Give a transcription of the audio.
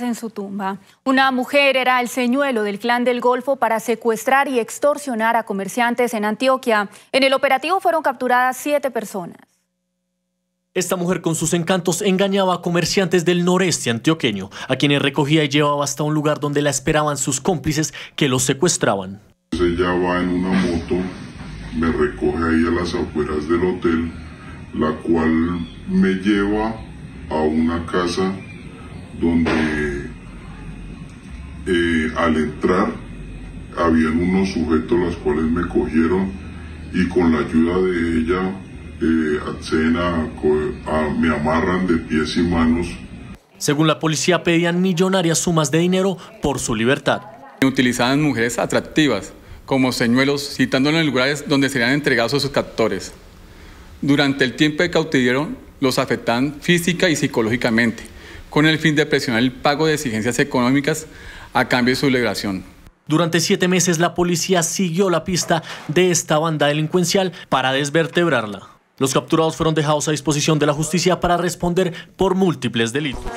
en su tumba. Una mujer era el señuelo del clan del Golfo para secuestrar y extorsionar a comerciantes en Antioquia. En el operativo fueron capturadas siete personas. Esta mujer con sus encantos engañaba a comerciantes del noreste antioqueño, a quienes recogía y llevaba hasta un lugar donde la esperaban sus cómplices que los secuestraban. Se va en una moto, me recoge ahí a las afueras del hotel, la cual me lleva a una casa donde eh, al entrar habían unos sujetos los cuales me cogieron y con la ayuda de ella eh, me amarran de pies y manos. Según la policía pedían millonarias sumas de dinero por su libertad. Utilizaban mujeres atractivas como señuelos, citándolos en lugares donde serían entregados a sus captores. Durante el tiempo que cautiverio los afectaban física y psicológicamente con el fin de presionar el pago de exigencias económicas a cambio de su liberación. Durante siete meses la policía siguió la pista de esta banda delincuencial para desvertebrarla. Los capturados fueron dejados a disposición de la justicia para responder por múltiples delitos.